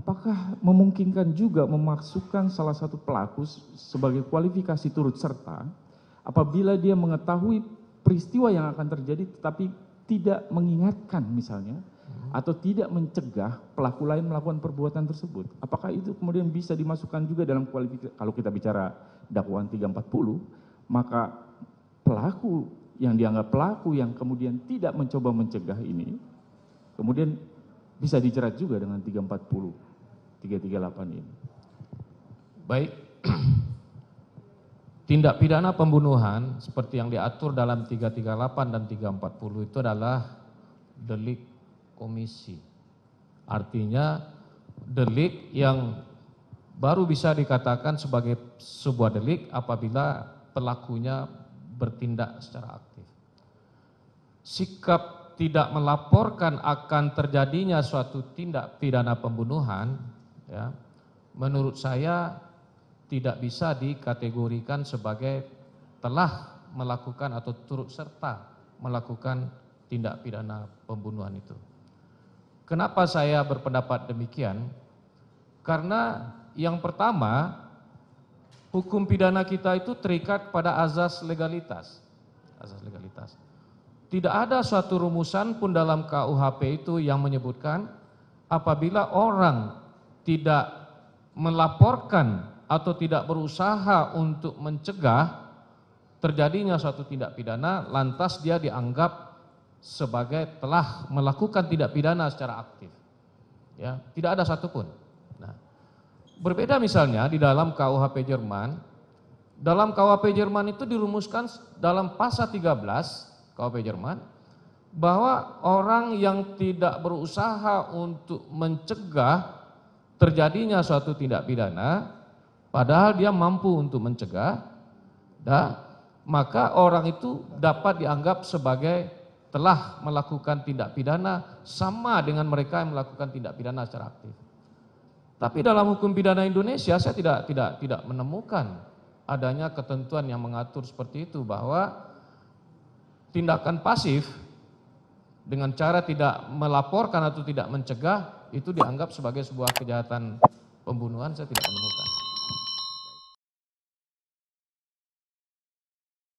apakah memungkinkan juga memasukkan salah satu pelaku sebagai kualifikasi turut serta apabila dia mengetahui peristiwa yang akan terjadi tetapi tidak mengingatkan misalnya hmm. atau tidak mencegah pelaku lain melakukan perbuatan tersebut. Apakah itu kemudian bisa dimasukkan juga dalam kualifikasi kalau kita bicara dakwaan 340, maka pelaku yang dianggap pelaku yang kemudian tidak mencoba mencegah ini kemudian bisa dijerat juga dengan 340 338 ini. Baik. Tindak pidana pembunuhan seperti yang diatur dalam 338 dan 340 itu adalah delik komisi. Artinya delik yang baru bisa dikatakan sebagai sebuah delik apabila pelakunya bertindak secara aktif. Sikap tidak melaporkan akan terjadinya suatu tindak pidana pembunuhan, ya, menurut saya tidak bisa dikategorikan sebagai telah melakukan atau turut serta melakukan tindak pidana pembunuhan itu. Kenapa saya berpendapat demikian? Karena yang pertama, hukum pidana kita itu terikat pada azas legalitas. Azas legalitas tidak ada satu rumusan pun dalam KUHP itu yang menyebutkan apabila orang tidak melaporkan atau tidak berusaha untuk mencegah terjadinya suatu tindak pidana lantas dia dianggap sebagai telah melakukan tindak pidana secara aktif. Ya, tidak ada satupun. Nah, berbeda misalnya di dalam KUHP Jerman, dalam KUHP Jerman itu dirumuskan dalam pasal 13 KUHP Jerman bahwa orang yang tidak berusaha untuk mencegah terjadinya suatu tindak pidana padahal dia mampu untuk mencegah dan maka orang itu dapat dianggap sebagai telah melakukan tindak pidana sama dengan mereka yang melakukan tindak pidana secara aktif. Tapi dalam hukum pidana Indonesia saya tidak tidak tidak menemukan adanya ketentuan yang mengatur seperti itu bahwa tindakan pasif dengan cara tidak melaporkan atau tidak mencegah itu dianggap sebagai sebuah kejahatan pembunuhan saya tidak menemukan.